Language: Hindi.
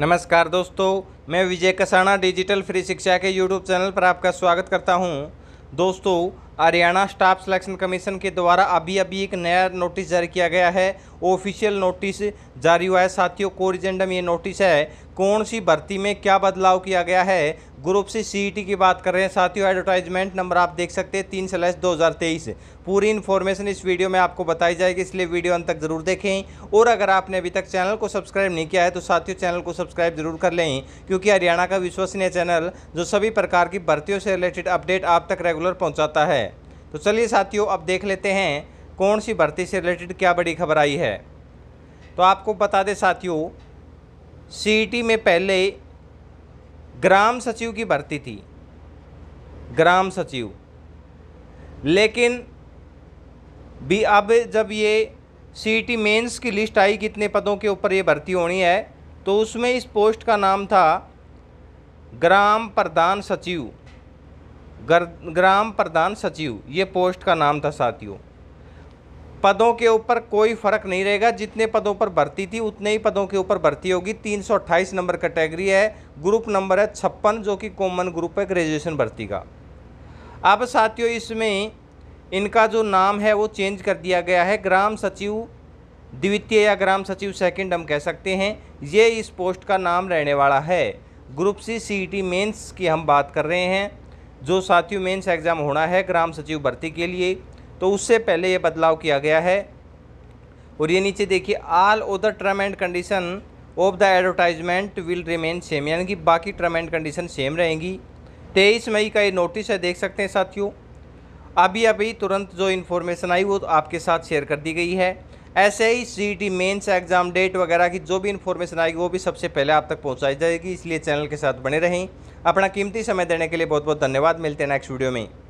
नमस्कार दोस्तों मैं विजय कसाना डिजिटल फ्री शिक्षा के यूट्यूब चैनल पर आपका स्वागत करता हूं दोस्तों हरियाणा स्टाफ सिलेक्शन कमीशन के द्वारा अभी अभी एक नया नोटिस जारी किया गया है ऑफिशियल नोटिस जारी हुआ है साथियों को एजेंडम ये नोटिस है कौन सी भर्ती में क्या बदलाव किया गया है ग्रुप सी सीईटी e की बात कर रहे हैं साथियों एडवर्टाइजमेंट नंबर आप देख सकते हैं तीन स्लैश दो हज़ार तेईस पूरी इन्फॉर्मेशन इस वीडियो में आपको बताई जाएगी इसलिए वीडियो अंत तक जरूर देखें और अगर आपने अभी तक चैनल को सब्सक्राइब नहीं किया है तो साथियों चैनल को सब्सक्राइब जरूर कर लें क्योंकि हरियाणा का विश्वसनीय चैनल जो सभी प्रकार की भर्तियों से रिलेटेड अपडेट आप तक रेगुलर पहुँचाता है तो चलिए साथियों अब देख लेते हैं कौन सी भर्ती से रिलेटेड क्या बड़ी खबर आई है तो आपको बता दें साथियों सी e में पहले ग्राम सचिव की भर्ती थी ग्राम सचिव लेकिन भी अब जब ये सी टी e मेंस की लिस्ट आई कितने पदों के ऊपर ये भर्ती होनी है तो उसमें इस पोस्ट का नाम था ग्राम प्रधान सचिव ग्राम प्रधान सचिव ये पोस्ट का नाम था साथियों पदों के ऊपर कोई फ़र्क नहीं रहेगा जितने पदों पर भर्ती थी उतने ही पदों के ऊपर भर्ती होगी 328 नंबर कैटेगरी है ग्रुप नंबर है छप्पन जो कि कॉमन ग्रुप है ग्रेजुएशन भर्ती का अब साथियों इसमें इनका जो नाम है वो चेंज कर दिया गया है ग्राम सचिव द्वितीय या ग्राम सचिव सेकंड हम कह सकते हैं ये इस पोस्ट का नाम रहने वाला है group C C T mains की हम बात कर रहे हैं जो साथियों मेंस एग्ज़ाम होना है ग्राम सचिव भर्ती के लिए तो उससे पहले ये बदलाव किया गया है और ये नीचे देखिए all other term and condition of the advertisement will remain same यानी कि बाकी टर्म एंड कंडीशन सेम रहेंगी तेईस मई का ये नोटिस है देख सकते हैं साथियों अभी अभी तुरंत जो इन्फॉर्मेशन आई वो तो आपके साथ शेयर कर दी गई है ऐसे ही C T mains exam date वगैरह की जो भी इन्फॉर्मेशन आएगी वो भी सबसे पहले आप तक पहुंचाई जाएगी इसलिए चैनल के साथ बने रहें अपना कीमती समय देने के लिए बहुत बहुत धन्यवाद मिलते हैं नेक्स्ट वीडियो में